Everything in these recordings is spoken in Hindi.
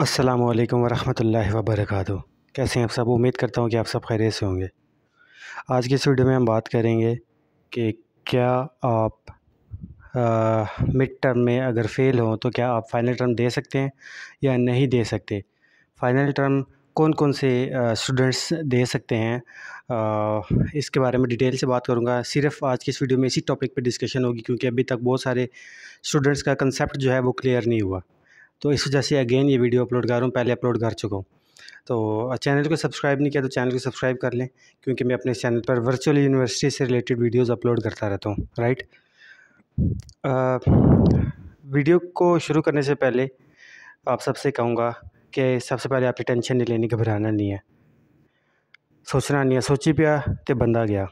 अस्सलाम वालेकुम वरहमतुल्लाहि वबरकاتہ कैसे हैं आप सब उम्मीद करता हूँ कि आप सब खैरियत से होंगे आज की इस वीडियो में हम बात करेंगे कि क्या आप मिड टर्म में अगर फ़ेल हों तो क्या आप फ़ाइनल टर्म दे सकते हैं या नहीं दे सकते फ़ाइनल टर्म कौन कौन से स्टूडेंट्स दे सकते हैं आ, इसके बारे में डिटेल से बात करूंगा सिर्फ आज की इस वीडियो में इसी टॉपिक पर डिस्कशन होगी क्योंकि अभी तक बहुत सारे स्टूडेंट्स का कंसेप्ट जो है वो क्लियर नहीं हुआ तो इस वजह से अगेन ये वीडियो अपलोड कर रहा हूँ पहले अपलोड कर चुका हूँ तो चैनल को सब्सक्राइब नहीं किया तो चैनल को सब्सक्राइब कर लें क्योंकि मैं अपने चैनल पर वर्चुअल यूनिवर्सिटी से रिलेटेड वीडियोज़ अपलोड करता रहता हूँ राइट वीडियो को शुरू करने से पहले आप सबसे कहूँगा कि सबसे पहले आपकी टेंशन नहीं लेनी घबराना नहीं है सोचना नहीं है सोची पिया तो बंदा गया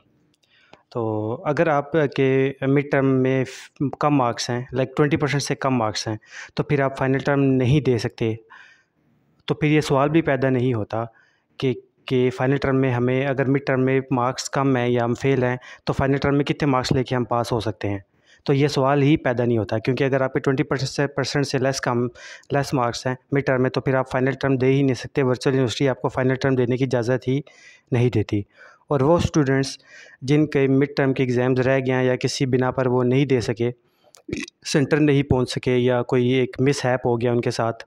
तो अगर आप के मिड टर्म में कम मार्क्स हैं लाइक ट्वेंटी परसेंट से कम मार्क्स हैं तो फिर आप फाइनल टर्म नहीं दे सकते तो फिर ये सवाल भी पैदा नहीं होता कि कि फाइनल टर्म में हमें अगर मिड टर्म में मार्क्स कम हैं या हम फेल हैं तो फाइनल टर्म में कितने मार्क्स लेके हम पास हो सकते हैं तो ये सवाल ही पैदा नहीं होता क्योंकि अगर आपके ट्वेंटी परसेंट से परसेंट से लेस कम लेस मार्क्स हैं मिड टर्म में तो फिर आप फाइनल टर्म दे ही नहीं सकते वर्चुअल यूनिवर्सिटी आपको फाइनल टर्म देने की इजाज़त ही नहीं देती और वो स्टूडेंट्स जिनके मिड टर्म के एग्ज़ाम्स रह गए हैं या किसी बिना पर वो नहीं दे सके सेंटर नहीं पहुंच सके या कोई एक मिसहैप हो गया उनके साथ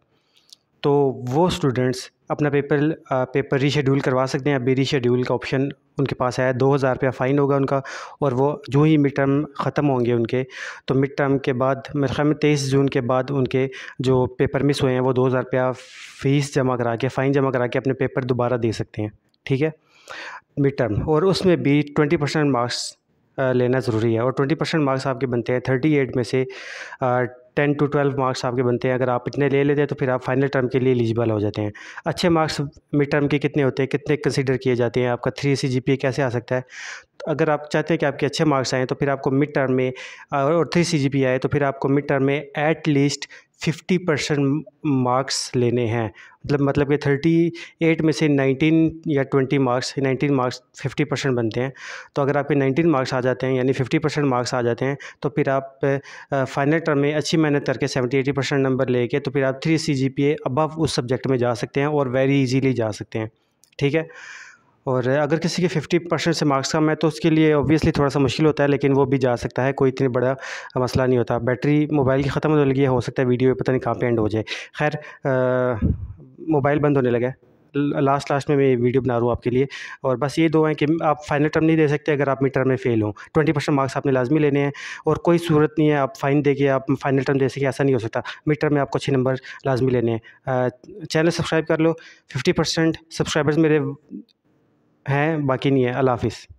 तो वो स्टूडेंट्स अपना पेपर पेपर रीशेड्यूल करवा सकते हैं अभी रीशेड्यूल का ऑप्शन उनके पास है दो हज़ार रुपया फ़ाइन होगा उनका और वो जो ही मिड टर्म ख़त्म होंगे उनके तो मिड टर्म के बाद मेरे ख्याल में तेईस जून के बाद उनके जो पेपर मिस हुए हैं वो दो हज़ार रुपया फ़ीस जमा करा के फ़ाइन जमा करा के अपने पेपर दोबारा दे सकते हैं ठीक है मिड टर्म और उसमें भी ट्वेंटी परसेंट मार्क्स लेना ज़रूरी है और ट्वेंटी परसेंट मार्क्स आपके बनते हैं थर्टी एट में से टेन टू ट्वेल्व मार्क्स आपके बनते हैं अगर आप इतने ले लेते हैं तो फिर आप फाइनल टर्म के लिए एलिजिबल हो जाते हैं अच्छे मार्क्स मिड टर्म के कितने होते हैं कितने कंसिडर किए जाते हैं आपका थ्री सी जी कैसे आ सकता है तो अगर आप चाहते हैं कि आपके अच्छे मार्क्स आएँ तो फिर आपको मिड टर्म में और थ्री सी जी आए तो फिर आपको मिड टर्म में at least fifty percent marks लेने हैं मतलब मतलब कि थर्टी एट में से नाइनटीन या twenty marks nineteen marks fifty percent बनते हैं तो अगर आपके नाइनटीन मार्क्स आ जाते हैं यानी फिफ्टी परसेंट मार्क्स आ जाते हैं तो फिर आप फाइनल टर्म में अच्छी मेहनत करके सेवेंटी एटी परसेंट नंबर लेके तो फिर आप three C G P A above उस सब्जेक्ट में जा सकते हैं और वेरी ईजीली जा सकते हैं ठीक है और अगर किसी के 50 परसेंट से मार्क्स कम है तो उसके लिए ऑब्वियसली थोड़ा सा मुश्किल होता है लेकिन वो भी जा सकता है कोई इतनी बड़ा मसला नहीं होता बैटरी मोबाइल की ख़त्म होने लगी है हो सकता है वीडियो पता नहीं कहाँ पे एंड हो जाए खैर मोबाइल बंद होने लगा है लास्ट लास्ट में मैं वीडियो बना रहा हूँ आपके लिए और बस ये दो हैं कि आप फाइनल टर्म नहीं दे सकते अगर आप मिड टर्म में फ़ेल हो ट्वेंटी परसेंट मार्क्स आपने लाजमी लेने हैं और कोई सूरत नहीं है आप फाइन देके आप फाइनल टर्म दे सके ऐसा नहीं हो सकता मिड टर्म में आपको अच्छे नंबर लाजमी लेने हैं चैनल सब्सक्राइब कर लो फिफ्टी परसेंट सब्सक्राइबर्स मेरे हैं बाकी नहीं है अल्लाह हाफ़िज़